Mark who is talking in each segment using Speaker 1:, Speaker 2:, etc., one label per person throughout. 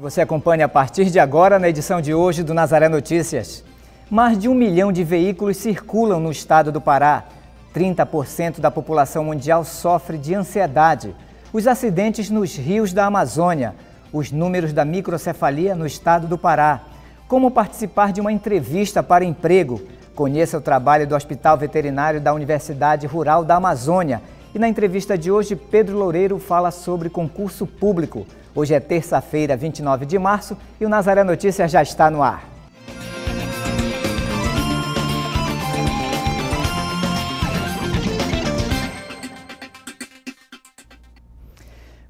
Speaker 1: Você acompanha a partir de agora na edição de hoje do Nazaré Notícias. Mais de um milhão de veículos circulam no estado do Pará. 30% da população mundial sofre de ansiedade. Os acidentes nos rios da Amazônia. Os números da microcefalia no estado do Pará. Como participar de uma entrevista para emprego. Conheça o trabalho do Hospital Veterinário da Universidade Rural da Amazônia. E na entrevista de hoje, Pedro Loureiro fala sobre concurso público. Hoje é terça-feira, 29 de março, e o Nazaré Notícias já está no ar.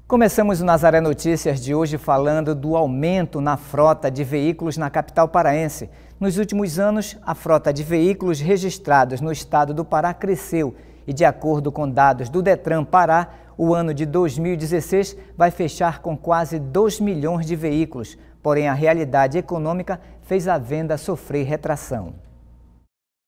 Speaker 1: Começamos o Nazaré Notícias de hoje falando do aumento na frota de veículos na capital paraense. Nos últimos anos, a frota de veículos registrados no estado do Pará cresceu e, de acordo com dados do Detran Pará, o ano de 2016 vai fechar com quase 2 milhões de veículos, porém a realidade econômica fez a venda sofrer retração.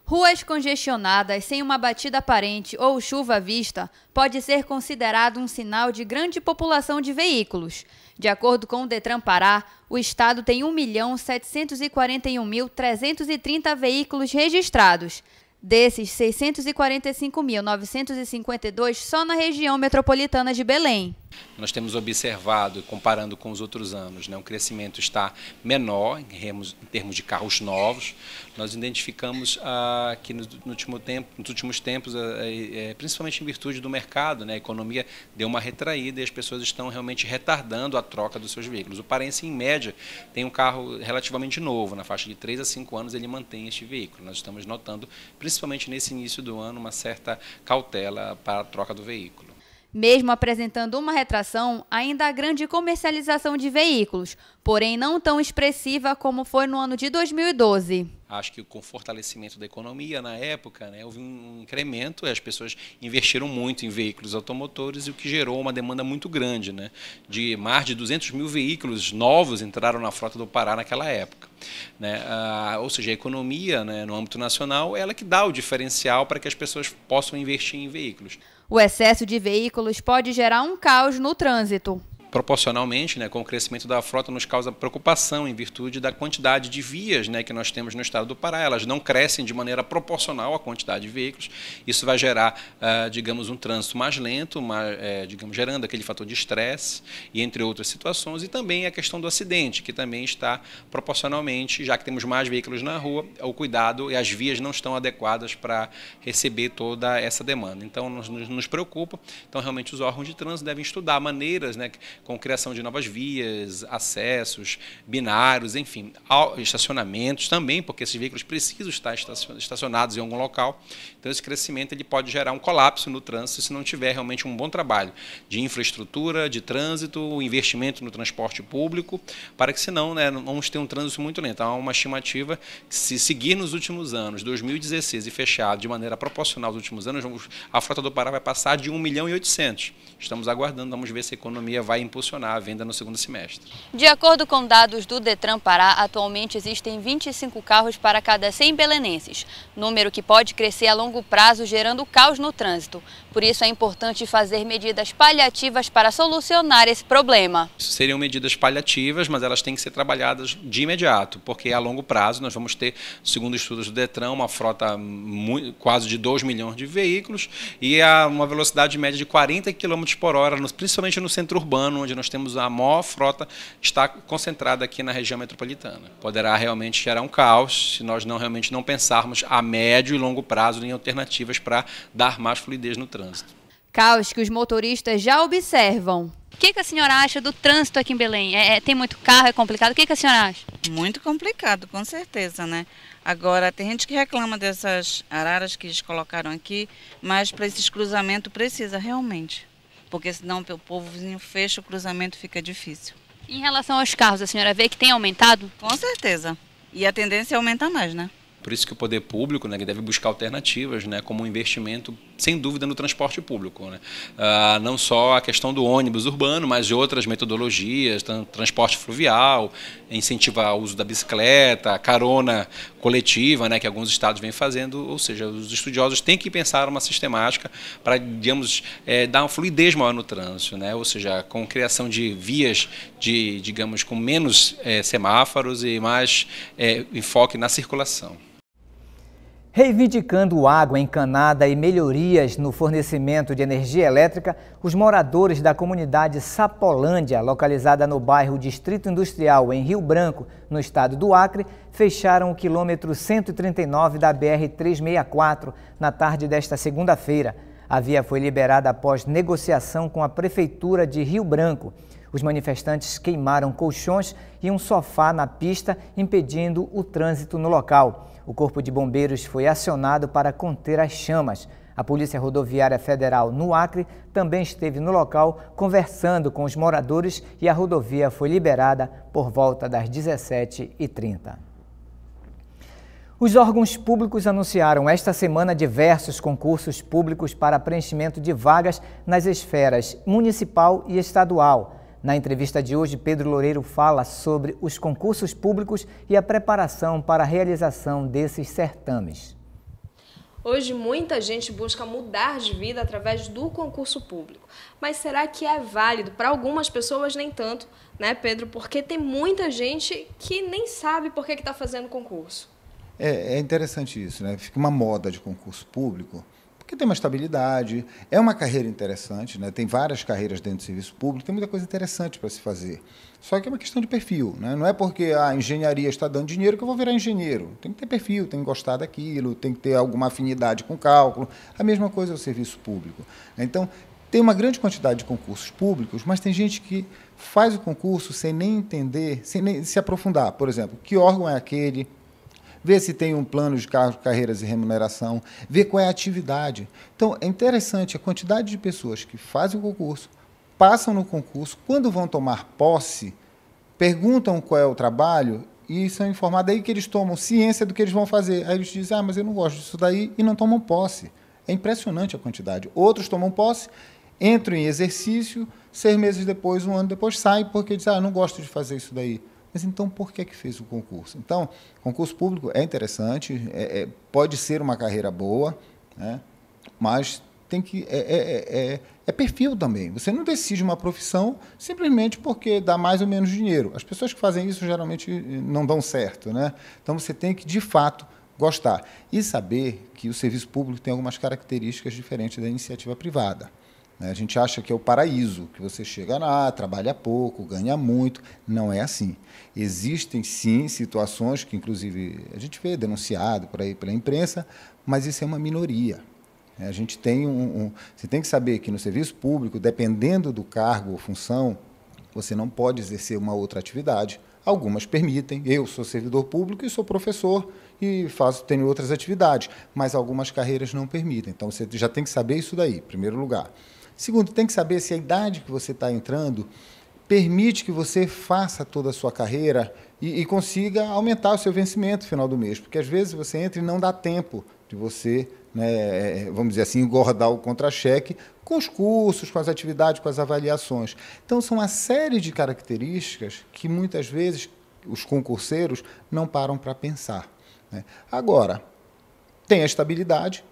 Speaker 2: Ruas congestionadas, sem uma batida aparente ou chuva à vista, pode ser considerado um sinal de grande população de veículos. De acordo com o Detran Pará, o estado tem 1.741.330 veículos registrados, Desses, 645.952 só na região metropolitana de Belém.
Speaker 3: Nós temos observado, comparando com os outros anos, né, o crescimento está menor em termos, em termos de carros novos. Nós identificamos ah, que no, no, último tempo, nos últimos tempos, é, principalmente em virtude do mercado, né, a economia deu uma retraída e as pessoas estão realmente retardando a troca dos seus veículos. O Parense, em média, tem um carro relativamente novo, na faixa de 3 a 5 anos ele mantém este veículo. Nós estamos notando, principalmente nesse início do ano, uma certa cautela para a troca do veículo.
Speaker 2: Mesmo apresentando uma retração, ainda há grande comercialização de veículos, porém não tão expressiva como foi no ano de 2012.
Speaker 3: Acho que com o fortalecimento da economia na época, né, houve um incremento, as pessoas investiram muito em veículos automotores, o que gerou uma demanda muito grande. Né? De mais de 200 mil veículos novos entraram na frota do Pará naquela época. Né? Ah, ou seja, a economia né, no âmbito nacional é ela que dá o diferencial para que as pessoas possam investir em veículos.
Speaker 2: O excesso de veículos pode gerar um caos no trânsito
Speaker 3: proporcionalmente, né, com o crescimento da frota, nos causa preocupação em virtude da quantidade de vias né, que nós temos no estado do Pará. Elas não crescem de maneira proporcional à quantidade de veículos. Isso vai gerar, ah, digamos, um trânsito mais lento, mais, é, digamos, gerando aquele fator de estresse, e entre outras situações. E também a questão do acidente, que também está proporcionalmente, já que temos mais veículos na rua, o cuidado e as vias não estão adequadas para receber toda essa demanda. Então, nos, nos preocupa. Então, realmente, os órgãos de trânsito devem estudar maneiras, né, com criação de novas vias, acessos, binários, enfim, estacionamentos também, porque esses veículos precisam estar estacionados em algum local. Então, esse crescimento ele pode gerar um colapso no trânsito se não tiver realmente um bom trabalho de infraestrutura, de trânsito, investimento no transporte público, para que senão né, vamos ter um trânsito muito lento. Há uma estimativa que se seguir nos últimos anos, 2016 e fechado de maneira proporcional aos últimos anos, a frota do Pará vai passar de 1 milhão e 800. Estamos aguardando, vamos ver se a economia vai impulsionar a venda no segundo semestre.
Speaker 2: De acordo com dados do Detran Pará, atualmente existem 25 carros para cada 100 belenenses, número que pode crescer a longo prazo, gerando caos no trânsito. Por isso é importante fazer medidas paliativas para solucionar esse problema.
Speaker 3: Seriam medidas paliativas, mas elas têm que ser trabalhadas de imediato, porque a longo prazo nós vamos ter, segundo estudos do Detran, uma frota muito, quase de 2 milhões de veículos e a uma velocidade média de 40 km por hora, principalmente no centro urbano, onde nós temos a maior frota, está concentrada aqui na região metropolitana. Poderá realmente gerar um caos se nós não realmente não pensarmos a médio e longo prazo em alternativas para dar mais fluidez no trânsito.
Speaker 2: Caos que os motoristas já observam. O que, que a senhora acha do trânsito aqui em Belém? É, é, tem muito carro, é complicado? O que, que a senhora acha?
Speaker 4: Muito complicado, com certeza, né? Agora, tem gente que reclama dessas araras que eles colocaram aqui, mas para esses cruzamentos precisa realmente
Speaker 2: porque senão o povo vizinho fecha, o cruzamento fica difícil. Em relação aos carros, a senhora vê que tem aumentado? Com certeza. E a tendência é aumentar mais, né?
Speaker 3: Por isso que o poder público né, deve buscar alternativas, né, como um investimento sem dúvida, no transporte público. Né? Ah, não só a questão do ônibus urbano, mas de outras metodologias, transporte fluvial, incentivar o uso da bicicleta, carona coletiva, né, que alguns estados vêm fazendo, ou seja, os estudiosos têm que pensar uma sistemática para, digamos, é, dar uma fluidez maior no trânsito, né? ou seja, com criação de vias, de, digamos, com menos é, semáforos e mais é, enfoque na circulação.
Speaker 1: Reivindicando água encanada e melhorias no fornecimento de energia elétrica, os moradores da comunidade Sapolândia, localizada no bairro Distrito Industrial, em Rio Branco, no estado do Acre, fecharam o quilômetro 139 da BR-364 na tarde desta segunda-feira. A via foi liberada após negociação com a Prefeitura de Rio Branco. Os manifestantes queimaram colchões e um sofá na pista, impedindo o trânsito no local. O Corpo de Bombeiros foi acionado para conter as chamas. A Polícia Rodoviária Federal no Acre também esteve no local conversando com os moradores e a rodovia foi liberada por volta das 17h30. Os órgãos públicos anunciaram esta semana diversos concursos públicos para preenchimento de vagas nas esferas municipal e estadual. Na entrevista de hoje, Pedro Loureiro fala sobre os concursos públicos e a preparação para a realização desses certames.
Speaker 4: Hoje, muita gente busca mudar de vida através do concurso público. Mas será que é válido? Para algumas pessoas, nem tanto, né, Pedro? Porque tem muita gente que nem sabe por que está fazendo concurso.
Speaker 5: É, é, interessante isso, né? Fica uma moda de concurso público que tem uma estabilidade, é uma carreira interessante, né? tem várias carreiras dentro do serviço público, tem muita coisa interessante para se fazer. Só que é uma questão de perfil, né? não é porque ah, a engenharia está dando dinheiro que eu vou virar engenheiro. Tem que ter perfil, tem que gostar daquilo, tem que ter alguma afinidade com cálculo. A mesma coisa é o serviço público. Né? Então, tem uma grande quantidade de concursos públicos, mas tem gente que faz o concurso sem nem entender, sem nem se aprofundar. Por exemplo, que órgão é aquele, ver se tem um plano de carreiras e remuneração, ver qual é a atividade. Então, é interessante a quantidade de pessoas que fazem o concurso, passam no concurso, quando vão tomar posse, perguntam qual é o trabalho e são informados. Aí que eles tomam ciência do que eles vão fazer. Aí eles dizem, ah, mas eu não gosto disso daí, e não tomam posse. É impressionante a quantidade. Outros tomam posse, entram em exercício, seis meses depois, um ano depois, saem porque dizem, ah, não gosto de fazer isso daí. Mas então por que é que fez o concurso? Então, concurso público é interessante, é, é, pode ser uma carreira boa, né? mas tem que é, é, é, é, é perfil também. Você não decide uma profissão simplesmente porque dá mais ou menos dinheiro. As pessoas que fazem isso geralmente eh, não dão certo, né? Então você tem que de fato gostar e saber que o serviço público tem algumas características diferentes da iniciativa privada. Né? A gente acha que é o paraíso, que você chega lá, trabalha pouco, ganha muito. Não é assim. Existem, sim, situações que, inclusive, a gente vê denunciado por aí pela imprensa, mas isso é uma minoria. Né? A gente tem um, um você tem que saber que no serviço público, dependendo do cargo ou função, você não pode exercer uma outra atividade. Algumas permitem. Eu sou servidor público e sou professor e faço tenho outras atividades, mas algumas carreiras não permitem. Então você já tem que saber isso daí, em primeiro lugar. Segundo, tem que saber se a idade que você está entrando permite que você faça toda a sua carreira e, e, consiga aumentar o seu vencimento no final do mês. Porque às vezes você entra e não dá tempo de você, né, é, é, vamos dizer assim, engordar o contra-cheque com os cursos, com as atividades, com as avaliações. Então, são uma série de características que muitas vezes os concurseiros não param para pensar. Né? Agora, tem a estabilidade,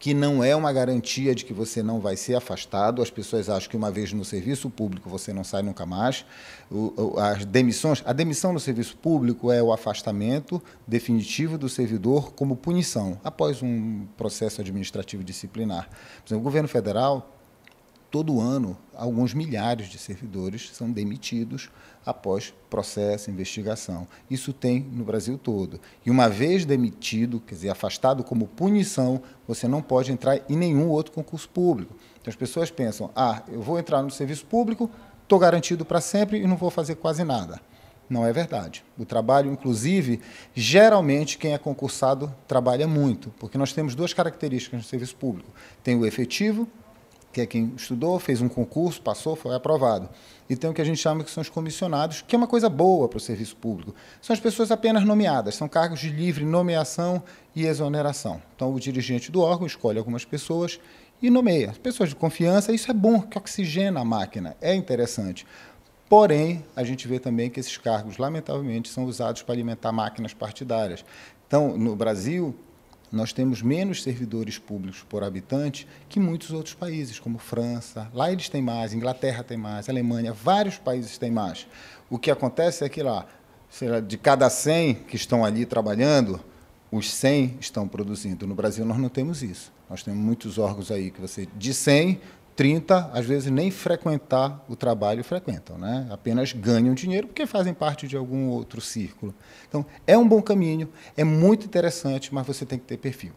Speaker 5: que não é uma garantia de que você não vai ser afastado. As pessoas acham que uma vez no serviço público você não sai nunca mais. O, as demissões, a demissão no serviço público é o afastamento definitivo do servidor como punição após um processo administrativo disciplinar. Por exemplo, o governo federal todo ano, alguns milhares de servidores são demitidos após processo, investigação. Isso tem no Brasil todo. E uma vez demitido, quer dizer, afastado como punição, você não pode entrar em nenhum outro concurso público. Então as pessoas pensam: ah, eu vou entrar no serviço público, estou garantido para sempre e não vou fazer quase nada. Não é verdade. O trabalho, inclusive, geralmente quem é concursado trabalha muito, porque nós temos duas características no serviço público: tem o efetivo que é quem estudou, fez um concurso, passou, foi aprovado. E tem o que a gente chama que são os comissionados, que é uma coisa boa para o serviço público. São as pessoas apenas nomeadas, são cargos de livre nomeação e exoneração. Então, o dirigente do órgão escolhe algumas pessoas e nomeia. Pessoas de confiança, isso é bom, que oxigena a máquina, é interessante. Porém, a gente vê também que esses cargos, lamentavelmente, são usados para alimentar máquinas partidárias. Então, no Brasil, nós temos menos servidores públicos por habitante que muitos outros países, como França. Lá eles têm mais, Inglaterra tem mais, Alemanha, vários países têm mais. O que acontece é que lá, lá de cada 100 que estão ali trabalhando, os 100 estão produzindo. No Brasil, nós não temos isso. Nós temos muitos órgãos aí que você, de 100, 30, às vezes, nem frequentar o trabalho frequentam, né? apenas ganham dinheiro porque fazem parte de algum outro círculo. Então, é um bom caminho, é muito interessante, mas você tem que ter perfil.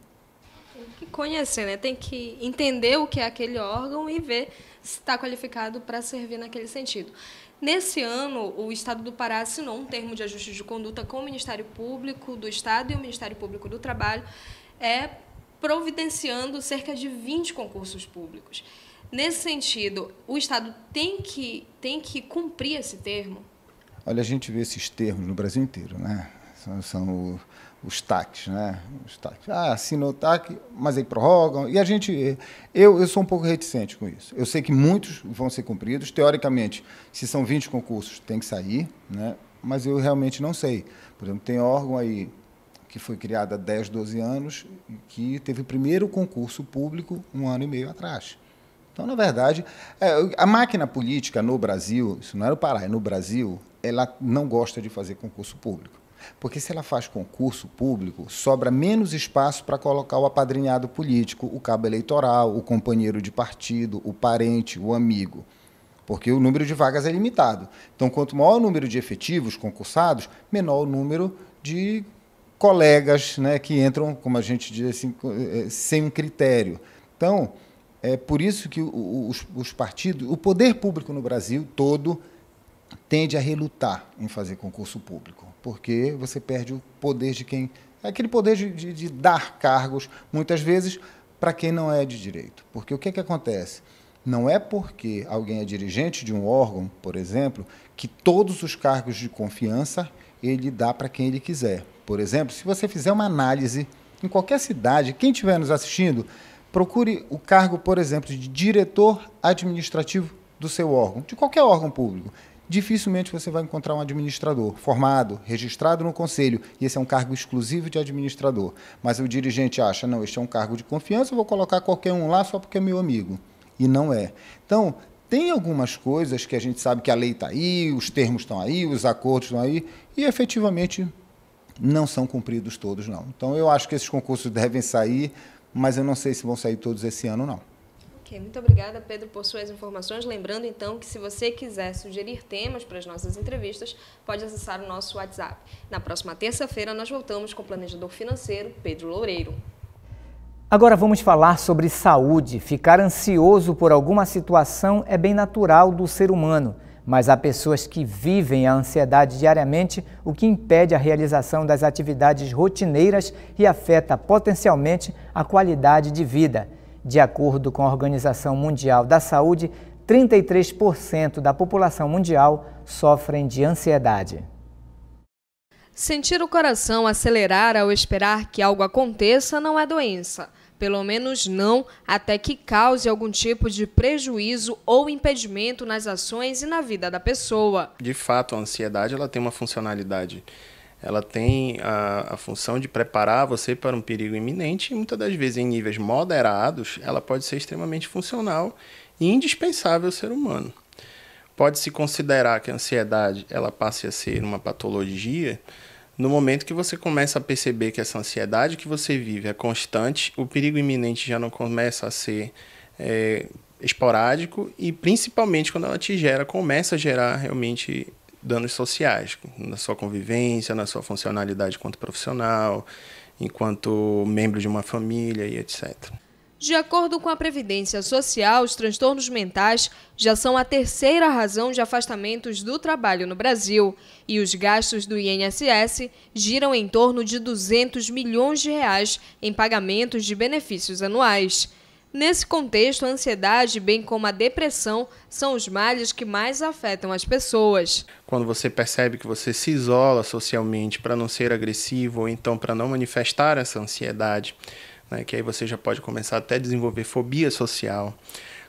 Speaker 4: Tem que conhecer, né? tem que entender o que é aquele órgão e ver se está qualificado para servir naquele sentido. Nesse ano, o Estado do Pará assinou um termo de ajuste de conduta com o Ministério Público do Estado e o Ministério Público do Trabalho, é, providenciando cerca de 20 concursos públicos. Nesse sentido, o Estado tem que, tem que cumprir esse termo?
Speaker 5: Olha, a gente vê esses termos no Brasil inteiro, né? São, são os TACs, né? Os TACs. Ah, assinou o TAC, mas aí prorrogam. E a gente. Eu, eu sou um pouco reticente com isso. Eu sei que muitos vão ser cumpridos. Teoricamente, se são 20 concursos, tem que sair, né? Mas eu realmente não sei. Por exemplo, tem órgão aí que foi criado há 10, 12 anos, que teve o primeiro concurso público um ano e meio atrás. Então, na verdade, é, a máquina política no Brasil, isso não era o Pará, é no Brasil, ela não gosta de fazer concurso público. Porque se ela faz concurso público, sobra menos espaço para colocar o apadrinhado político, o cabo eleitoral, o companheiro de partido, o parente, o amigo. Porque o número de vagas é limitado. Então, quanto maior o número de efetivos concursados, menor o número de colegas né, que entram, como a gente diz assim, eh, sem um critério. Então, é por isso que os, os partidos, o poder público no Brasil todo, tende a relutar em fazer concurso público, porque você perde o poder de quem. É aquele poder de, de, de dar cargos, muitas vezes, para quem não é de direito. Porque o que, é que acontece? Não é porque alguém é dirigente de um órgão, por exemplo, que todos os cargos de confiança ele dá para quem ele quiser. Por exemplo, se você fizer uma análise em qualquer cidade, quem estiver nos assistindo, procure o cargo, por exemplo, de diretor administrativo do seu órgão, de qualquer órgão público. Dificilmente você vai encontrar um administrador formado, registrado no conselho, e esse é um cargo exclusivo de administrador. Mas o dirigente acha, não, este é um cargo de confiança, vou colocar qualquer um lá só porque é meu amigo. E não é. Então, tem algumas coisas que a gente sabe que a lei está aí, os termos estão aí, os acordos estão aí, e efetivamente não são cumpridos todos, não. Então, eu acho que esses concursos devem sair mas eu não sei se vão sair todos esse ano, não.
Speaker 4: Ok, muito obrigada, Pedro, por suas informações. Lembrando, então, que se você quiser sugerir temas para as nossas entrevistas, pode acessar o nosso WhatsApp. Na próxima terça-feira, nós voltamos com o planejador financeiro Pedro Loureiro.
Speaker 1: Agora vamos falar sobre saúde. Ficar ansioso por alguma situação é bem natural do ser humano. Mas há pessoas que vivem a ansiedade diariamente, o que impede a realização das atividades rotineiras e afeta potencialmente a qualidade de vida. De acordo com a Organização Mundial da Saúde, 33% da população mundial sofrem de ansiedade.
Speaker 4: Sentir o coração acelerar ao esperar que algo aconteça não é doença pelo menos não até que cause algum tipo de prejuízo ou impedimento nas ações e na vida da pessoa.
Speaker 6: De fato, a ansiedade ela tem uma funcionalidade. Ela tem a, a função de preparar você para um perigo iminente e muitas das vezes em níveis moderados ela pode ser extremamente funcional e indispensável ao ser humano. Pode-se considerar que a ansiedade ela passe a ser uma patologia no momento que você começa a perceber que essa ansiedade que você vive é constante, o perigo iminente já não começa a ser é, esporádico e, principalmente, quando ela te gera, começa a gerar realmente danos sociais, na sua convivência, na sua funcionalidade enquanto profissional, enquanto membro de uma família e etc.
Speaker 4: De acordo com a Previdência Social, os transtornos mentais já são a terceira razão de afastamentos do trabalho no Brasil e os gastos do INSS giram em torno de 200 milhões de reais em pagamentos de benefícios anuais. Nesse contexto, a ansiedade, bem como a depressão, são os males que mais afetam as pessoas.
Speaker 6: Quando você percebe que você se isola socialmente para não ser agressivo ou então para não manifestar essa ansiedade, né? que aí você já pode começar até a desenvolver fobia social.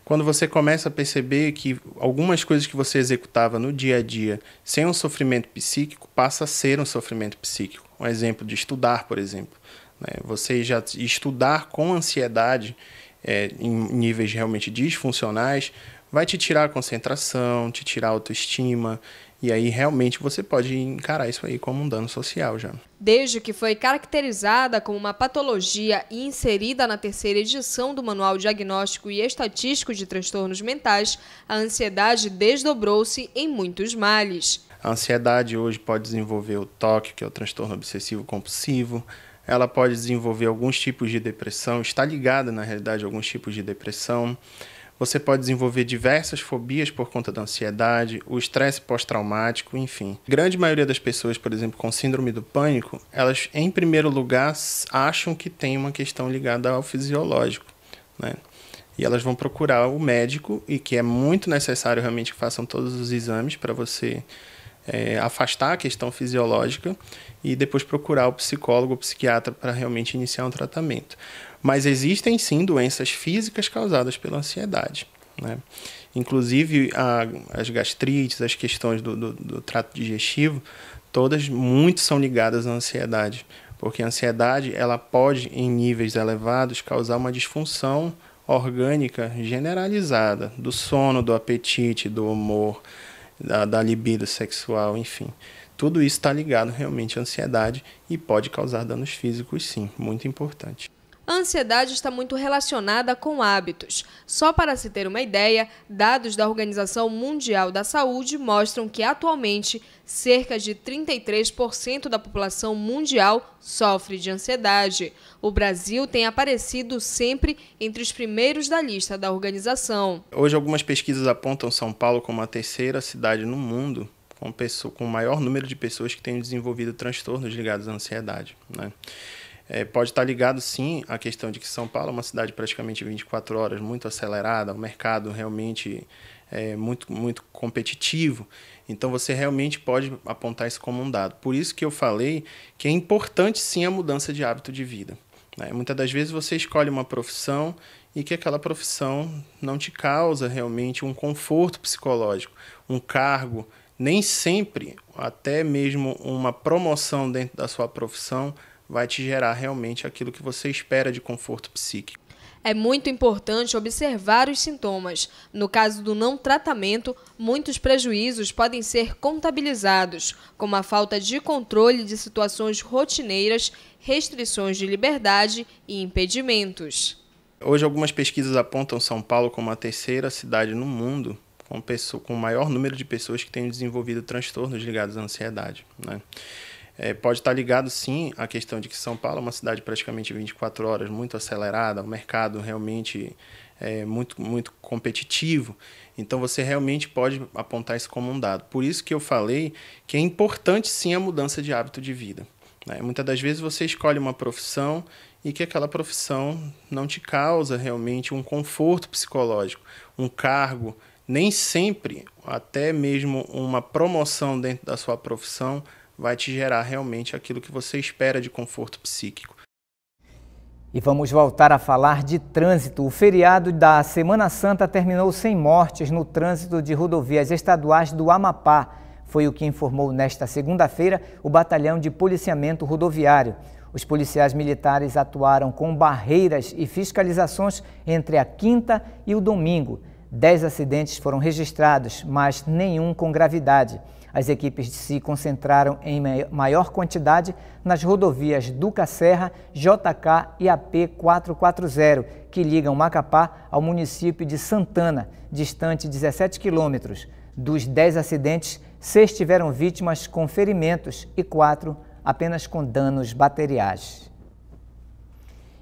Speaker 6: Quando você começa a perceber que algumas coisas que você executava no dia a dia sem um sofrimento psíquico passa a ser um sofrimento psíquico. Um exemplo de estudar, por exemplo. Né? Você já estudar com ansiedade é, em níveis realmente disfuncionais vai te tirar a concentração, te tirar a autoestima, e aí realmente você pode encarar isso aí como um dano social já.
Speaker 4: Desde que foi caracterizada como uma patologia e inserida na terceira edição do Manual Diagnóstico e Estatístico de Transtornos Mentais, a ansiedade desdobrou-se em muitos males.
Speaker 6: A ansiedade hoje pode desenvolver o TOC, que é o transtorno obsessivo compulsivo. Ela pode desenvolver alguns tipos de depressão, está ligada na realidade a alguns tipos de depressão você pode desenvolver diversas fobias por conta da ansiedade, o estresse pós-traumático, enfim. A grande maioria das pessoas, por exemplo, com síndrome do pânico, elas, em primeiro lugar, acham que tem uma questão ligada ao fisiológico, né? E elas vão procurar o médico, e que é muito necessário realmente que façam todos os exames para você é, afastar a questão fisiológica e depois procurar o psicólogo ou psiquiatra para realmente iniciar um tratamento. Mas existem sim doenças físicas causadas pela ansiedade. Né? Inclusive a, as gastrites, as questões do, do, do trato digestivo, todas muito são ligadas à ansiedade, porque a ansiedade ela pode, em níveis elevados, causar uma disfunção orgânica generalizada do sono, do apetite, do humor, da, da libido sexual, enfim. Tudo isso está ligado realmente à ansiedade e pode causar danos físicos, sim, muito importante.
Speaker 4: A ansiedade está muito relacionada com hábitos. Só para se ter uma ideia, dados da Organização Mundial da Saúde mostram que atualmente cerca de 33% da população mundial sofre de ansiedade. O Brasil tem aparecido sempre entre os primeiros da lista da organização.
Speaker 6: Hoje, algumas pesquisas apontam São Paulo como a terceira cidade no mundo com, pessoa, com o maior número de pessoas que têm desenvolvido transtornos ligados à ansiedade. Né? É, pode estar ligado sim à questão de que São Paulo é uma cidade praticamente 24 horas, muito acelerada, um mercado realmente é muito, muito competitivo. Então você realmente pode apontar isso como um dado. Por isso que eu falei que é importante sim a mudança de hábito de vida. Né? Muitas das vezes você escolhe uma profissão e que aquela profissão não te causa realmente um conforto psicológico, um cargo, nem sempre até mesmo uma promoção dentro da sua profissão vai te gerar realmente aquilo que você espera de conforto psíquico.
Speaker 4: É muito importante observar os sintomas. No caso do não tratamento, muitos prejuízos podem ser contabilizados, como a falta de controle de situações rotineiras, restrições de liberdade e impedimentos.
Speaker 6: Hoje, algumas pesquisas apontam São Paulo como a terceira cidade no mundo com, pessoa, com o maior número de pessoas que têm desenvolvido transtornos ligados à ansiedade. Né? É, pode estar ligado, sim, à questão de que São Paulo é uma cidade praticamente 24 horas, muito acelerada, o mercado realmente é muito, muito competitivo. Então, você realmente pode apontar isso como um dado. Por isso que eu falei que é importante, sim, a mudança de hábito de vida. Né? Muitas das vezes você escolhe uma profissão e que aquela profissão não te causa realmente um conforto psicológico, um cargo, nem sempre, até mesmo uma promoção dentro da sua profissão vai te gerar realmente aquilo que você espera de conforto psíquico.
Speaker 1: E vamos voltar a falar de trânsito. O feriado da Semana Santa terminou sem mortes no trânsito de rodovias estaduais do Amapá. Foi o que informou nesta segunda-feira o Batalhão de Policiamento Rodoviário. Os policiais militares atuaram com barreiras e fiscalizações entre a quinta e o domingo. Dez acidentes foram registrados, mas nenhum com gravidade. As equipes se concentraram em maior quantidade nas rodovias Duca Serra, JK e AP 440, que ligam Macapá ao município de Santana, distante 17 quilômetros. Dos 10 acidentes, seis tiveram vítimas com ferimentos e quatro apenas com danos materiais.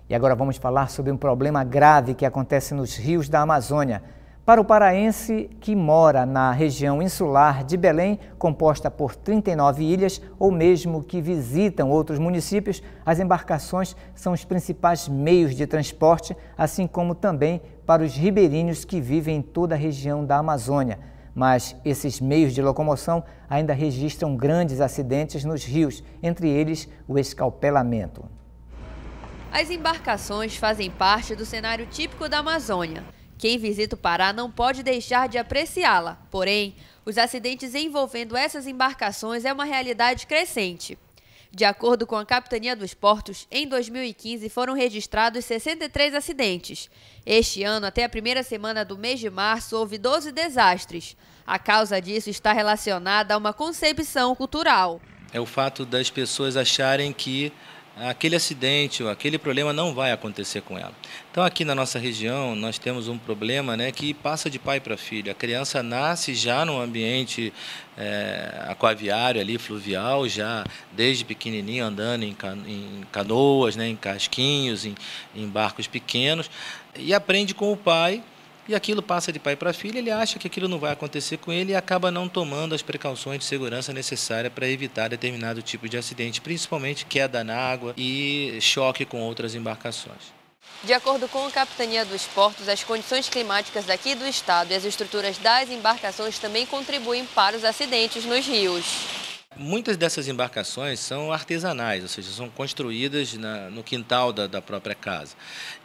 Speaker 1: E agora vamos falar sobre um problema grave que acontece nos rios da Amazônia. Para o paraense que mora na região insular de Belém, composta por 39 ilhas, ou mesmo que visitam outros municípios, as embarcações são os principais meios de transporte, assim como também para os ribeirinhos que vivem em toda a região da Amazônia. Mas esses meios de locomoção ainda registram grandes acidentes nos rios, entre eles o escalpelamento.
Speaker 2: As embarcações fazem parte do cenário típico da Amazônia. Quem visita o Pará não pode deixar de apreciá-la. Porém, os acidentes envolvendo essas embarcações é uma realidade crescente. De acordo com a Capitania dos Portos, em 2015 foram registrados 63 acidentes. Este ano, até a primeira semana do mês de março, houve 12 desastres. A causa disso está relacionada a uma concepção cultural.
Speaker 7: É o fato das pessoas acharem que aquele acidente ou aquele problema não vai acontecer com ela. Então aqui na nossa região nós temos um problema né, que passa de pai para filho. A criança nasce já num ambiente é, aquaviário ali, fluvial, já desde pequenininho andando em, canoas, né, em casquinhos, em, em barcos pequenos e aprende com o pai e aquilo passa de pai para filho, ele acha que aquilo não vai acontecer com ele e acaba não tomando as precauções de segurança necessárias para evitar determinado tipo de acidente, principalmente queda na água e choque com outras embarcações.
Speaker 2: De acordo com a Capitania dos Portos, as condições climáticas daqui do estado e as estruturas das embarcações também contribuem para os acidentes nos rios.
Speaker 7: Muitas dessas embarcações são artesanais, ou seja, são construídas na, no quintal da, da, própria casa.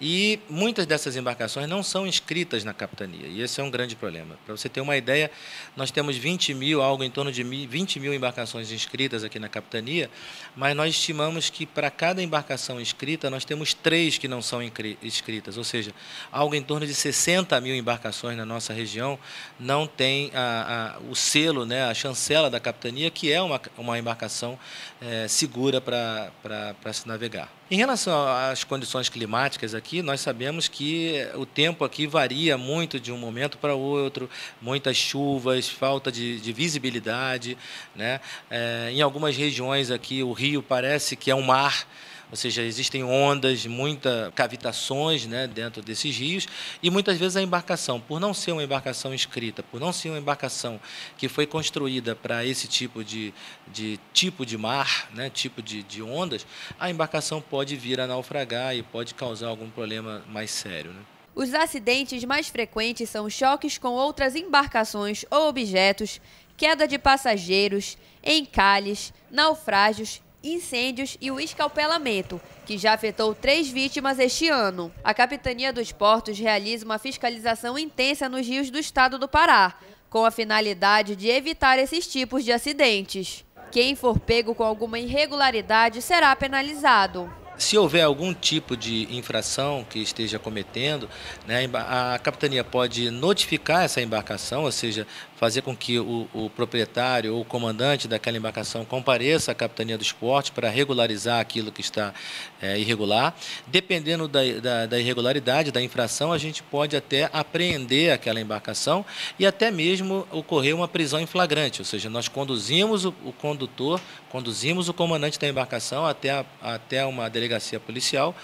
Speaker 7: E muitas dessas embarcações não são inscritas na capitania, e esse é um grande problema. Para você ter uma ideia, nós temos 20 mil, algo em torno de 20 mil embarcações inscritas aqui na capitania, mas nós estimamos que para cada embarcação inscrita, nós temos três que não são inscritas, ou seja, algo em torno de 60 mil embarcações na nossa região não tem a, a, o selo, né, a chancela da capitania, que é uma uma embarcação é, segura para se navegar. Em relação às condições climáticas aqui, nós sabemos que o tempo aqui varia muito de um momento para outro, muitas chuvas, falta de, de visibilidade. Né? É, em algumas regiões aqui, o rio parece que é um mar, ou seja, existem ondas, muitas cavitações né, dentro desses rios, e muitas vezes a embarcação, por não ser uma embarcação escrita, por não ser uma embarcação que foi construída para esse tipo de, de tipo de mar, né, tipo de, de ondas, a embarcação pode vir a naufragar e pode causar algum problema mais sério. Né?
Speaker 2: Os acidentes mais frequentes são choques com outras embarcações ou objetos, queda de passageiros, encalhes, naufrágios incêndios e o escalpelamento, que já afetou três vítimas este ano. A Capitania dos Portos realiza uma fiscalização intensa nos rios do estado do Pará, com a finalidade de evitar esses tipos de acidentes. Quem for pego com alguma irregularidade será penalizado
Speaker 7: se houver algum tipo de infração que esteja cometendo, né, a capitania pode notificar essa embarcação, ou seja, fazer com que o, o proprietário ou o comandante daquela embarcação compareça à capitania do esporte para regularizar aquilo que está é, irregular. Dependendo da, da, da, irregularidade, da infração, a gente pode até apreender aquela embarcação e até mesmo ocorrer uma prisão em flagrante, ou seja, nós conduzimos o, o condutor, conduzimos o comandante da embarcação até, a, até uma delegacia policial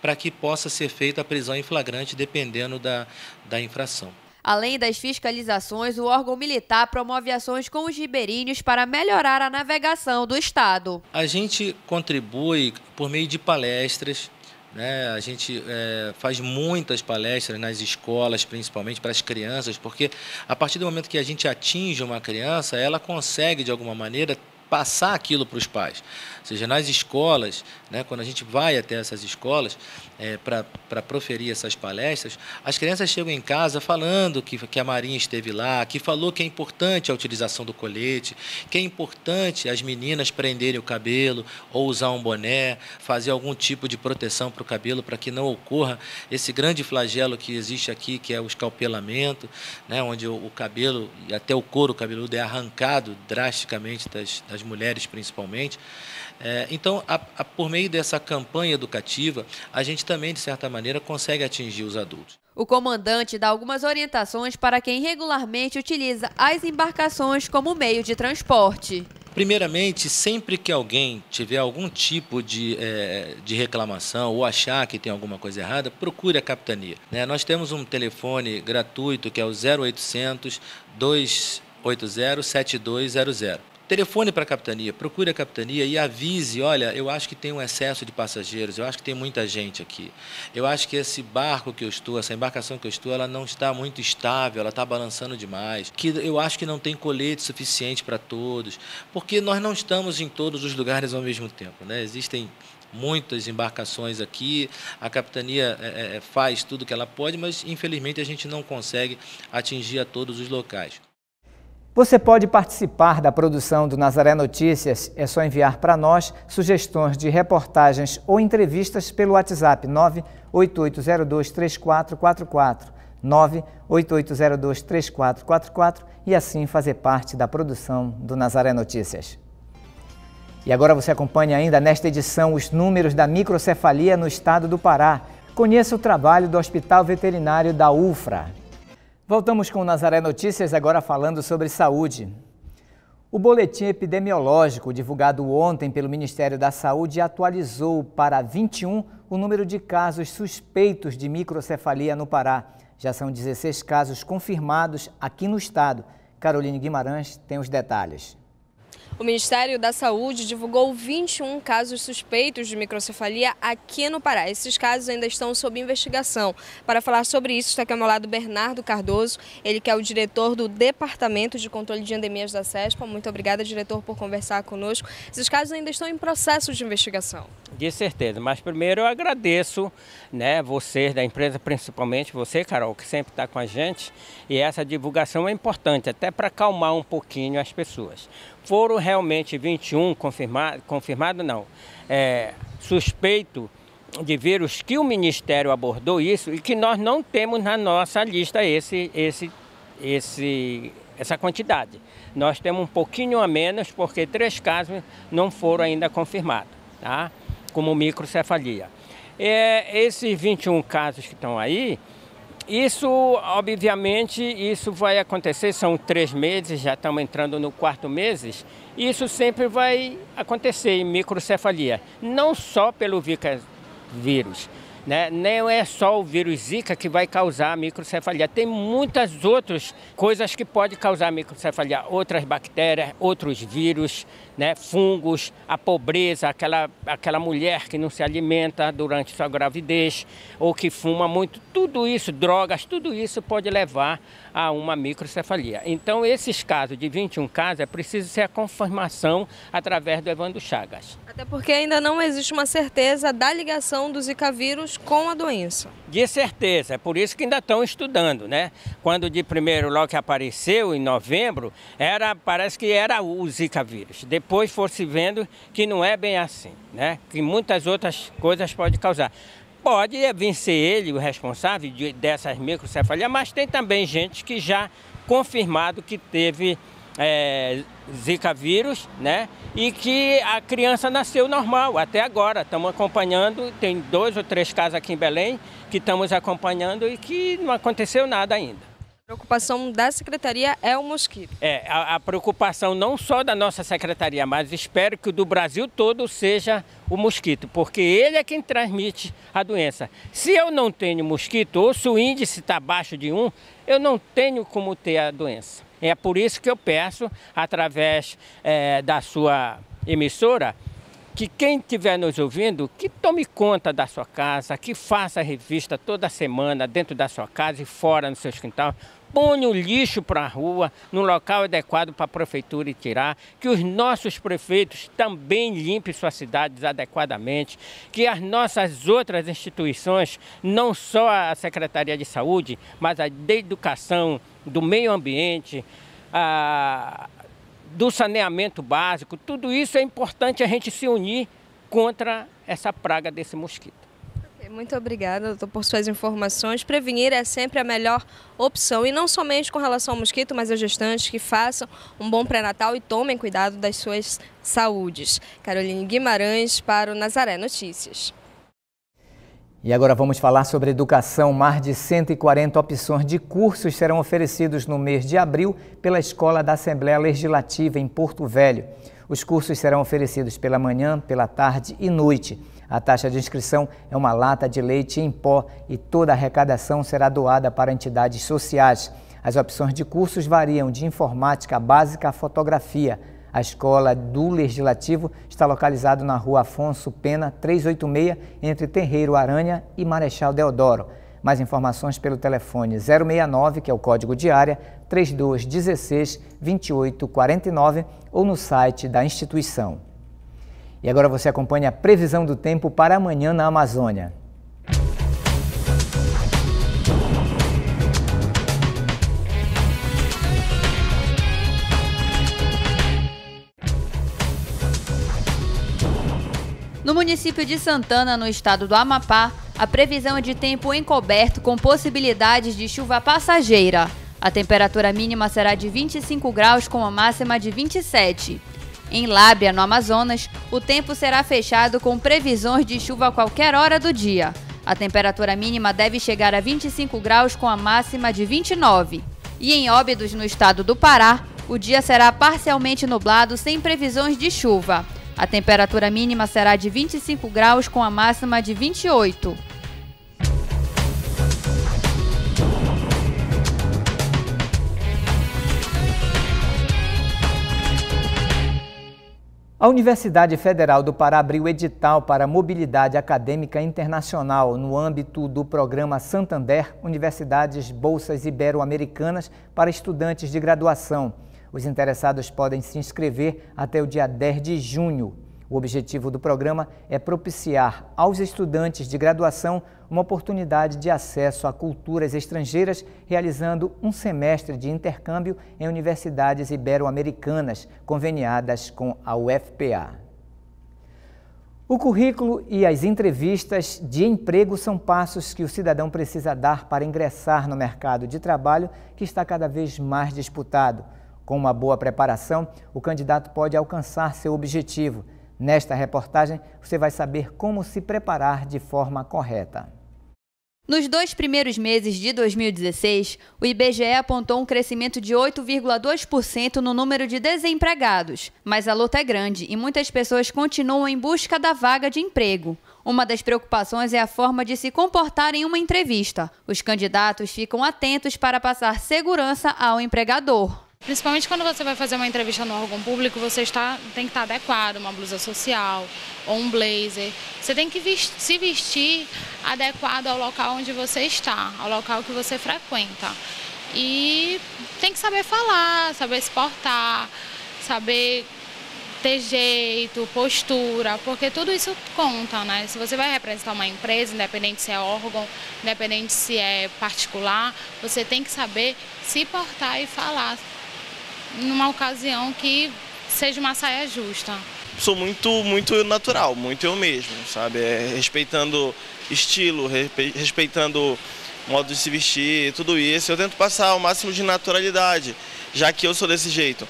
Speaker 7: para que possa ser feita a prisão em flagrante, dependendo da, da infração.
Speaker 2: Além das fiscalizações, o órgão militar promove ações com os ribeirinhos para melhorar a navegação do Estado.
Speaker 7: A gente contribui por meio de palestras, né? A gente é, faz muitas palestras nas escolas, principalmente para as crianças, porque a partir do momento que a gente atinge uma criança, ela consegue, de alguma maneira, passar aquilo para os pais. Ou seja, nas escolas, né, quando a gente vai até essas escolas é, para proferir essas palestras, as crianças chegam em casa falando que, que a Marinha esteve lá, que falou que é importante a utilização do colete, que é importante as meninas prenderem o cabelo ou usar um boné, fazer algum tipo de proteção para o cabelo para que não ocorra esse grande flagelo que existe aqui, que é o escalpelamento, né, onde o, o cabelo e até o couro cabeludo é arrancado drasticamente das, das mulheres principalmente. É, então, a, a, por meio dessa campanha educativa, a gente também, de certa maneira, consegue atingir os adultos.
Speaker 2: O comandante dá algumas orientações para quem regularmente utiliza as embarcações como meio de transporte.
Speaker 7: Primeiramente, sempre que alguém tiver algum tipo de, é, de reclamação ou achar que tem alguma coisa errada, procure a capitania. Né? Nós temos um telefone gratuito que é o 0800 280 7200. Telefone para a capitania, procure a capitania e avise: olha, eu acho que tem um excesso de passageiros, eu acho que tem muita gente aqui. Eu acho que esse barco que eu estou, essa embarcação que eu estou, ela não está muito estável, ela está balançando demais. Que eu acho que não tem colete suficiente para todos, porque nós não estamos em todos os lugares ao mesmo tempo, né? Existem muitas embarcações aqui, a capitania é, é, é faz tudo que ela pode, mas infelizmente a gente não consegue atingir a todos os locais.
Speaker 1: Você pode participar da produção do Nazaré Notícias. É só enviar para nós sugestões de reportagens ou entrevistas pelo WhatsApp 988023444, 988023444 e assim fazer parte da produção do Nazaré Notícias. E agora você acompanha ainda nesta edição os números da microcefalia no estado do Pará. Conheça o trabalho do Hospital Veterinário da UFRA. Voltamos com Nazaré Notícias, agora falando sobre saúde. O boletim epidemiológico divulgado ontem pelo Ministério da Saúde atualizou para 21 o número de casos suspeitos de microcefalia no Pará. Já são 16 casos confirmados aqui no estado. Caroline Guimarães tem os detalhes.
Speaker 4: O Ministério da Saúde divulgou 21 casos suspeitos de microcefalia aqui no Pará. Esses casos ainda estão sob investigação. Para falar sobre isso, está aqui ao meu lado Bernardo Cardoso, ele que é o diretor do Departamento de Controle de Endemias da SESPA. Muito obrigada, diretor, por conversar conosco. Esses casos ainda estão em processo de investigação.
Speaker 8: De certeza, mas primeiro eu agradeço né, vocês da empresa, principalmente você, Carol, que sempre está com a gente. E essa divulgação é importante, até para acalmar um pouquinho as pessoas foram realmente 21 confirmados, confirmado não, é, suspeito de vírus que o Ministério abordou isso e que nós não temos na nossa lista esse, esse, esse, essa quantidade. Nós temos um pouquinho a menos porque três casos não foram ainda confirmados, tá? como microcefalia. É, esses 21 casos que estão aí, isso, obviamente, isso vai acontecer, são três meses, já estamos entrando no quarto mês, isso sempre vai acontecer em microcefalia, não só pelo Zika vírus. Né? Não é só o vírus Zika que vai causar microcefalia, tem muitas outras coisas que podem causar microcefalia, outras bactérias, outros vírus, né, fungos, a pobreza, aquela, aquela mulher que não se alimenta durante sua gravidez ou que fuma muito, tudo isso, drogas, tudo isso pode levar a uma microcefalia. Então, esses casos de 21 casos, é preciso ser a confirmação através do Evandro Chagas.
Speaker 4: Até porque ainda não existe uma certeza da ligação do Zika vírus com a doença.
Speaker 8: De certeza, é por isso que ainda estão estudando, né? Quando de primeiro logo que apareceu, em novembro, era, parece que era o Zika vírus. De depois fosse vendo que não é bem assim, né? Que muitas outras coisas pode causar. Pode vencer ele, o responsável de, dessas microcefalias, mas tem também gente que já confirmado que teve é, Zika vírus, né? E que a criança nasceu normal até agora. Estamos acompanhando, tem dois ou três casos aqui em Belém que estamos acompanhando e que não aconteceu nada ainda.
Speaker 4: A preocupação da secretaria é o mosquito.
Speaker 8: É, a, a, preocupação não só da nossa secretaria, mas espero que do Brasil todo seja o mosquito, porque ele é quem transmite a doença. Se eu não tenho mosquito, ou se o índice está abaixo de um, eu não tenho como ter a doença. É por isso que eu peço, através é, da sua emissora, que quem estiver nos ouvindo, que tome conta da sua casa, que faça a revista toda semana dentro da sua casa e fora no seu quintal, põe o lixo para a rua, no local adequado para a prefeitura e tirar, que os nossos prefeitos também limpem suas cidades adequadamente, que as nossas outras instituições, não só a Secretaria de Saúde, mas a de Educação, do Meio Ambiente, a, do saneamento básico, tudo isso é importante a gente se unir contra essa praga desse mosquito.
Speaker 4: Muito obrigada, doutor, por suas informações. Prevenir é sempre a melhor opção, e não somente com relação ao mosquito, mas aos gestantes que façam um bom pré-natal e tomem cuidado das suas saúdes. Caroline Guimarães para o Nazaré Notícias.
Speaker 1: E agora vamos falar sobre educação. Mais de 140 opções de cursos serão oferecidos no mês de abril pela Escola da Assembleia Legislativa em Porto Velho. Os cursos serão oferecidos pela manhã, pela tarde e noite. A taxa de inscrição é uma lata de leite em pó e toda a arrecadação será doada para entidades sociais. As opções de cursos variam de informática básica a fotografia. A escola do Legislativo está localizada na rua Afonso Pena, 386, entre Terreiro Aranha e Marechal Deodoro. Mais informações pelo telefone 069, que é o código de área, 3216 2849 ou no site da instituição. E agora você acompanha a previsão do tempo para amanhã na Amazônia.
Speaker 2: No município de Santana, no estado do Amapá, a previsão é de tempo encoberto com possibilidades de chuva passageira. A temperatura mínima será de 25 graus com a máxima de 27. Em Lábia, no Amazonas, o tempo será fechado com previsões de chuva a qualquer hora do dia. A temperatura mínima deve chegar a 25 graus com a máxima de 29. E em Óbidos, no estado do Pará, o dia será parcialmente nublado sem previsões de chuva. A temperatura mínima será de 25 graus com a máxima de 28.
Speaker 1: A Universidade Federal do Pará abriu edital para mobilidade acadêmica internacional no âmbito do programa Santander Universidades Bolsas Ibero-Americanas para estudantes de graduação. Os interessados podem se inscrever até o dia 10 de junho o objetivo do programa é propiciar aos estudantes de graduação uma oportunidade de acesso a culturas estrangeiras, realizando um semestre de intercâmbio em universidades ibero-americanas, conveniadas com a UFPA. O currículo e as entrevistas de emprego são passos que o cidadão precisa dar para ingressar no mercado de trabalho, que está cada vez mais disputado. Com uma boa preparação, o candidato pode alcançar seu objetivo. Nesta reportagem, você vai saber como se preparar de forma correta.
Speaker 2: Nos dois primeiros meses de 2016, o IBGE apontou um crescimento de 8,2% no número de desempregados. Mas a luta é grande e muitas pessoas continuam em busca da vaga de emprego. Uma das preocupações é a forma de se comportar em uma entrevista. Os candidatos ficam atentos para passar segurança ao empregador.
Speaker 4: Principalmente quando você vai fazer uma entrevista no órgão público, você está, tem que estar adequado, uma blusa social ou um blazer. Você tem que vestir, se vestir adequado ao local onde você está, ao local que você frequenta. E tem que saber falar, saber se portar, saber ter jeito, postura, porque tudo isso conta, né? Se você vai representar uma empresa, independente se é órgão, independente se é particular, você tem que saber se portar e falar numa ocasião que seja uma saia justa.
Speaker 8: Sou muito,
Speaker 6: muito natural, muito eu mesmo, sabe? É, respeitando estilo, respeitando modo de se vestir, tudo isso. Eu tento passar o máximo de naturalidade, já que eu sou desse jeito.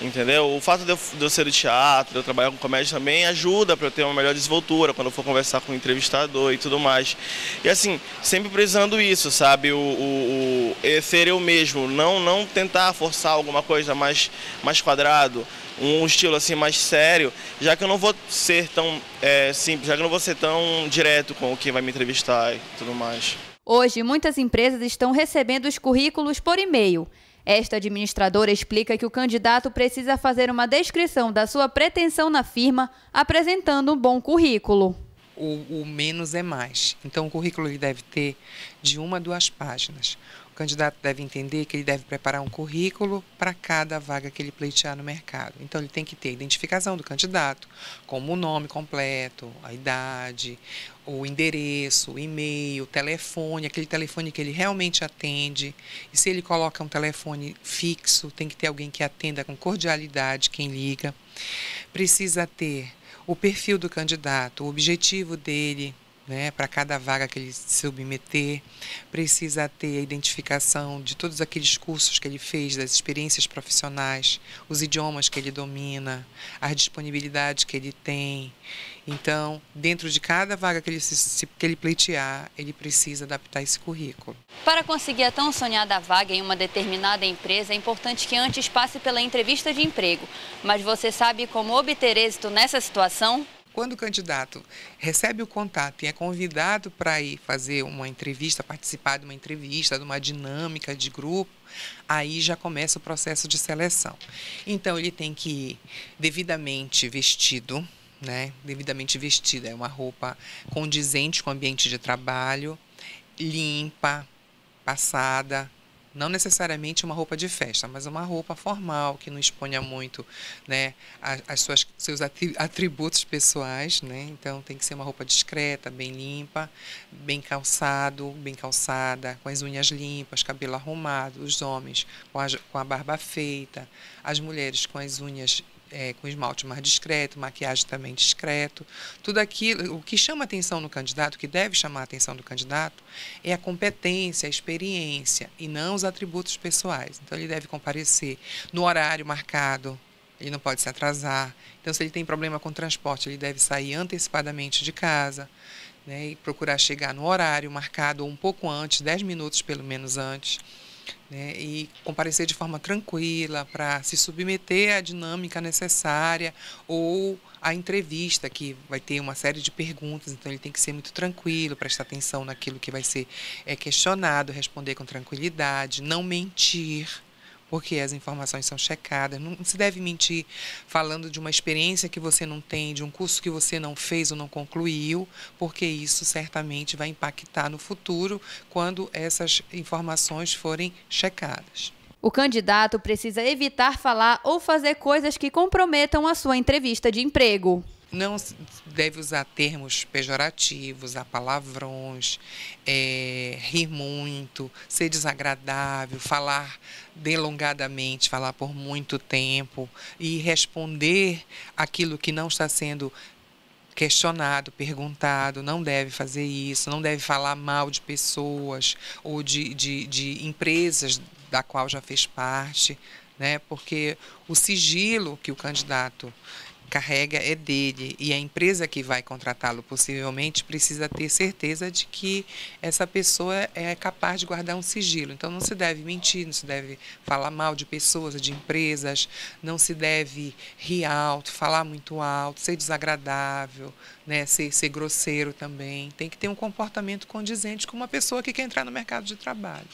Speaker 6: Entendeu? O fato de eu, de eu ser do teatro, de eu trabalhar com comédia também, ajuda para eu ter uma melhor desenvoltura quando eu for conversar com o entrevistador e tudo mais. E assim, sempre precisando isso, sabe? O, o, o é ser eu mesmo, não, não tentar forçar alguma coisa mais, mais quadrado, um estilo assim mais sério, já que eu não vou ser tão é, simples, já que eu não vou ser tão direto com quem vai me entrevistar e tudo mais.
Speaker 2: Hoje, muitas empresas estão recebendo os currículos por e-mail. Esta administradora explica que o candidato precisa fazer uma descrição da sua pretensão na firma, apresentando um bom currículo.
Speaker 9: O, o menos é mais. Então, o currículo deve ter de uma a duas páginas candidato deve entender que ele deve preparar um currículo para cada vaga que ele pleitear no mercado. Então, ele tem que ter a identificação do candidato, como o nome completo, a idade, o endereço, o e-mail, o telefone, aquele telefone que ele realmente atende. E se ele coloca um telefone fixo, tem que ter alguém que atenda com cordialidade quem liga. Precisa ter o perfil do candidato, o objetivo dele, né, para cada vaga que ele se submeter, precisa ter a identificação de todos aqueles cursos que ele fez, das experiências profissionais, os idiomas que ele domina, a disponibilidade que ele tem. Então, dentro de cada vaga que ele, se, que ele pleitear, ele precisa adaptar esse currículo.
Speaker 2: Para conseguir a tão sonhada vaga em uma determinada empresa, é importante que antes passe pela entrevista de emprego. Mas você sabe como obter êxito nessa situação?
Speaker 9: quando o candidato recebe o contato e é convidado para ir fazer uma entrevista, participar de uma entrevista, de uma dinâmica de grupo, aí já começa o processo de seleção. Então ele tem que ir devidamente vestido, né? Devidamente vestido, é uma roupa condizente com o ambiente de trabalho, limpa, passada, não necessariamente uma roupa de festa, mas uma roupa formal que não exponha muito, né, as suas seus atributos pessoais, né? Então tem que ser uma roupa discreta, bem limpa, bem calçado, bem calçada, com as unhas limpas, cabelo arrumado, os homens com a, com a barba feita, as mulheres com as unhas é, com esmalte mais discreto, maquiagem também discreto. Tudo aquilo, o que chama atenção no candidato, o que deve chamar atenção do candidato, é a competência, a experiência e não os atributos pessoais. Então ele deve comparecer no horário marcado, ele não pode se atrasar. Então, se ele tem problema com transporte, ele deve sair antecipadamente de casa né, e procurar chegar no horário marcado ou um pouco antes, 10 minutos pelo menos antes né, e comparecer de forma tranquila para se submeter à dinâmica necessária ou à entrevista que vai ter uma série de perguntas, então ele tem que ser muito tranquilo, prestar atenção naquilo que vai ser é, questionado, responder com tranquilidade, não mentir, porque as informações são checadas. Não se deve mentir falando de uma experiência que você não tem, de um curso que você não fez ou não concluiu, porque isso certamente vai impactar no futuro quando essas informações forem checadas.
Speaker 2: O candidato precisa evitar falar ou fazer coisas que comprometam a sua entrevista de emprego
Speaker 9: não deve usar termos pejorativos, a palavrões, é, rir muito, ser desagradável, falar delongadamente, falar por muito tempo e responder aquilo que não está sendo questionado, perguntado, não deve fazer isso, não deve falar mal de pessoas ou de, de, de empresas da qual já fez parte, né? porque o sigilo que o candidato carrega é dele e a empresa que vai contratá-lo possivelmente precisa ter certeza de que essa pessoa é capaz de guardar um sigilo. Então não se deve mentir, não se deve falar mal de pessoas, de empresas, não se deve rir alto, falar muito alto, ser desagradável, né, ser, ser grosseiro também. Tem que ter um comportamento condizente com uma pessoa que quer entrar no mercado de trabalho.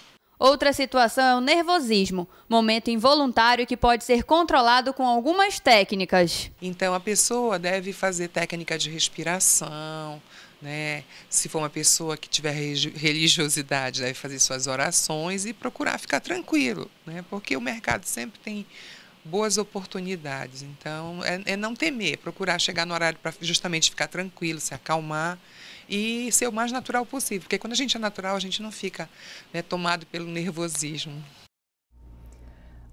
Speaker 2: Outra situação é o nervosismo, momento involuntário que pode ser controlado com algumas técnicas.
Speaker 9: Então, a pessoa deve fazer técnica de respiração, né? Se for uma pessoa que tiver religiosidade, deve fazer suas orações e procurar ficar tranquilo, né? Porque o mercado sempre tem boas oportunidades. Então, é, é não temer, procurar chegar no horário para justamente ficar tranquilo, se acalmar e ser o mais natural possível, porque quando a gente é natural, a gente não fica né, tomado pelo nervosismo.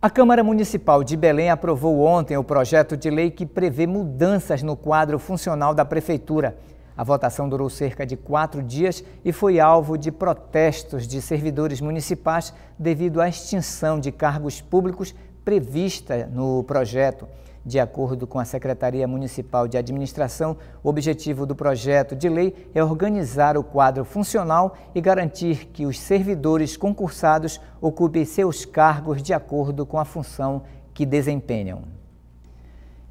Speaker 1: A Câmara Municipal de Belém aprovou ontem o projeto de lei que prevê mudanças no quadro funcional da Prefeitura. A votação durou cerca de quatro dias e foi alvo de protestos de servidores municipais devido à extinção de cargos públicos prevista no projeto. De acordo com a Secretaria Municipal de Administração, o objetivo do projeto de lei é organizar o quadro funcional e garantir que os servidores concursados ocupem seus cargos de acordo com a função que desempenham.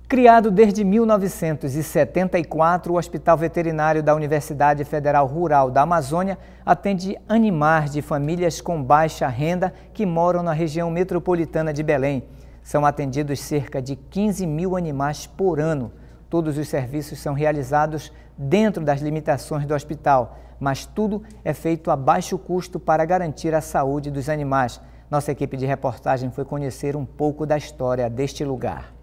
Speaker 1: Criado desde 1974, o Hospital Veterinário da Universidade Federal Rural da Amazônia atende animais de famílias com baixa renda que moram na região metropolitana de Belém. São atendidos cerca de 15 mil animais por ano. Todos os serviços são realizados dentro das limitações do hospital, mas tudo é feito a baixo custo para garantir a saúde dos animais. Nossa equipe de reportagem foi conhecer um pouco da história deste lugar.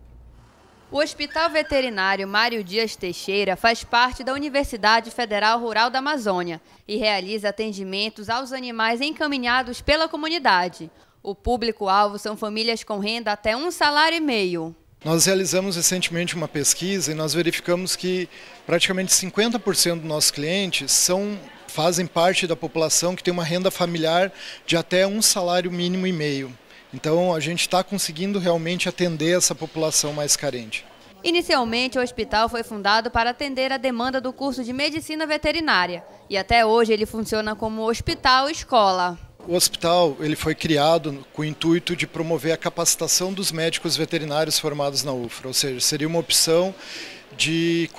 Speaker 2: O Hospital Veterinário Mário Dias Teixeira faz parte da Universidade Federal Rural da Amazônia e realiza atendimentos aos animais encaminhados pela comunidade. O público-alvo são famílias com renda até um salário e meio.
Speaker 10: Nós realizamos recentemente uma pesquisa e nós verificamos que praticamente 50% dos nossos clientes são fazem parte da população que tem uma renda familiar de até um salário mínimo e meio. Então a gente está conseguindo realmente atender essa população mais carente.
Speaker 2: Inicialmente, o hospital foi fundado para atender a demanda do curso de medicina veterinária e até hoje ele funciona como hospital-escola.
Speaker 10: O hospital ele foi criado com o intuito de promover a capacitação dos médicos veterinários formados na UFRA, ou seja, seria uma opção de,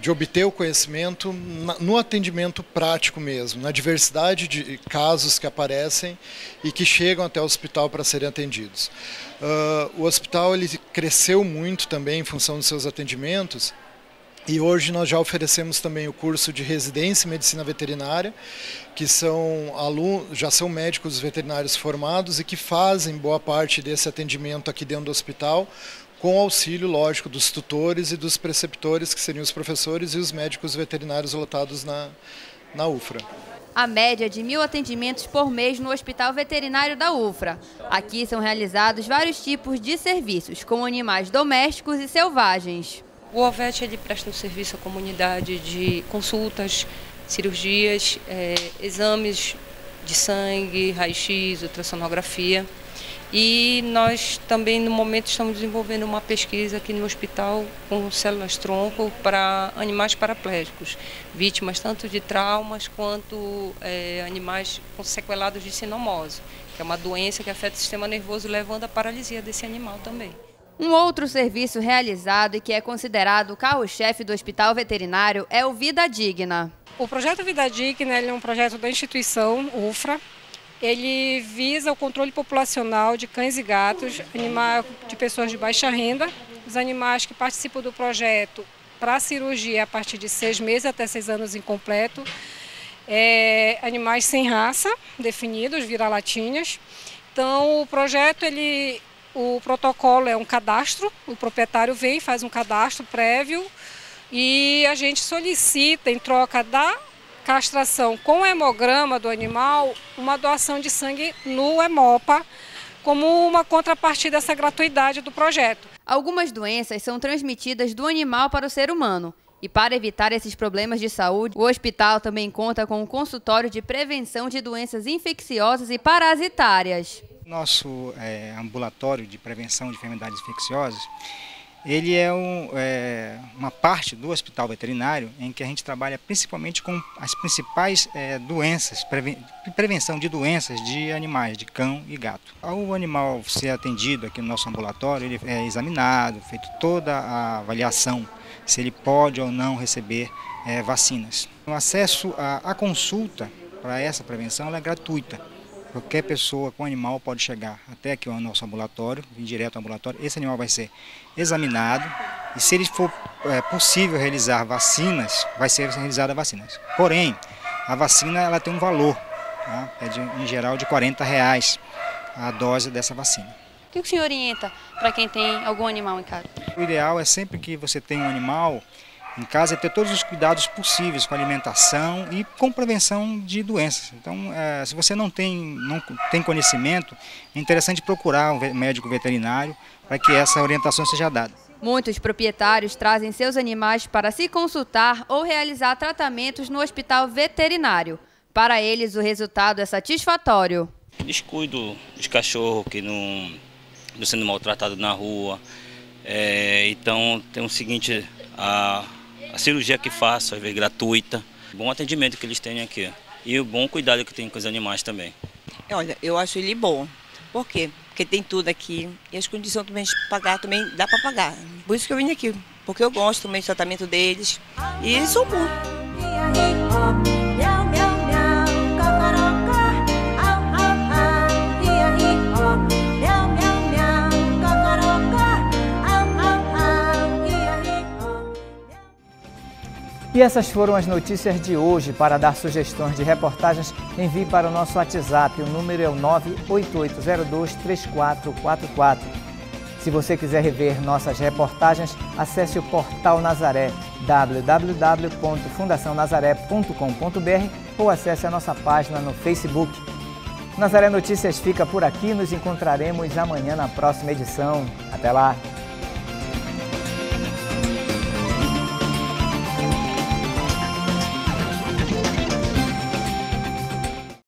Speaker 10: de, obter o conhecimento no atendimento prático mesmo, na diversidade de casos que aparecem e que chegam até o hospital para serem atendidos. Uh, o hospital ele cresceu muito também em função dos seus atendimentos e hoje nós já oferecemos também o curso de residência em medicina veterinária, que são alunos, já são médicos veterinários formados e que fazem boa parte desse atendimento aqui dentro do hospital, com auxílio, lógico, dos tutores e dos preceptores, que seriam os professores e os médicos veterinários lotados na, na UFRA.
Speaker 2: A média é de mil atendimentos por mês no Hospital Veterinário da UFRA. Aqui são realizados vários tipos de serviços, como animais domésticos e selvagens. O OVET ele presta um serviço à comunidade de consultas, cirurgias, é, exames
Speaker 4: de sangue, raio-x, ultrassonografia. E nós também, no momento, estamos desenvolvendo uma pesquisa aqui no hospital com células-tronco para animais paraplégicos, vítimas tanto de traumas quanto é, animais com sequelados de sinomose, que é uma doença que afeta o sistema nervoso, levando à paralisia desse animal também.
Speaker 2: Um outro serviço realizado e que é considerado o carro-chefe do Hospital
Speaker 4: Veterinário é o Vida Digna. O projeto Vida Digna é um projeto da instituição UFRA. Ele visa o controle populacional de cães e gatos, animais de pessoas de baixa renda. Os animais que participam do projeto para cirurgia a partir de seis meses até seis anos incompleto. É, animais sem raça definidos, vira-latinhas. Então, o projeto ele o protocolo é um cadastro, o proprietário vem, faz um cadastro prévio e a gente solicita em troca da castração com hemograma do animal uma doação de sangue no hemopa como uma contrapartida dessa
Speaker 2: gratuidade do projeto. Algumas doenças são transmitidas do animal para o ser humano e para evitar esses problemas de saúde, o hospital também conta com um consultório de prevenção de doenças infecciosas e parasitárias.
Speaker 11: Nosso é, ambulatório de prevenção de enfermidades infecciosas, ele é, um, é, uma parte do hospital veterinário em que a gente trabalha principalmente com as principais é, doenças, prevenção de doenças de animais, de cão e gato. Ao animal ser atendido aqui no nosso ambulatório, ele é examinado, feito toda a avaliação se ele pode ou não receber é, vacinas. O acesso à, consulta para essa prevenção é gratuita. Qualquer pessoa com animal pode chegar até aqui ao nosso ambulatório, vir direto ao ambulatório. Esse animal vai ser examinado e se ele for é, possível realizar vacinas, vai ser realizada vacinas. Porém, a vacina ela tem um valor, tá? é de, em geral de 40 reais a dose dessa vacina.
Speaker 2: O que o senhor orienta para quem tem algum animal em casa?
Speaker 11: O ideal é sempre que você tem um animal em casa é ter todos os cuidados possíveis com alimentação e com prevenção de doenças. Então, é, se você não tem, não tem conhecimento, é interessante procurar um médico veterinário para que essa orientação seja dada.
Speaker 2: Muitos proprietários trazem seus animais para se consultar ou realizar tratamentos no hospital veterinário. Para eles, o resultado é satisfatório.
Speaker 8: Descuido dos cachorros que não sendo maltratado na rua. É, então tem o seguinte, a, a cirurgia que faço é gratuita. Bom atendimento que eles têm aqui. E o bom cuidado que tem com os animais também.
Speaker 1: É, olha, eu acho ele bom. Por quê? Porque tem tudo aqui. E as condições também de pagar também dá para pagar. Por isso que eu vim aqui. Porque eu gosto também do tratamento deles.
Speaker 9: E eles são bons.
Speaker 1: E essas foram as notícias de hoje. Para dar sugestões de reportagens, envie para o nosso WhatsApp. O número é o 988023444. Se você quiser rever nossas reportagens, acesse o portal Nazaré www.fundacionazaré.com.br ou acesse a nossa página no Facebook. Nazaré Notícias fica por aqui. Nos encontraremos amanhã na próxima edição. Até lá!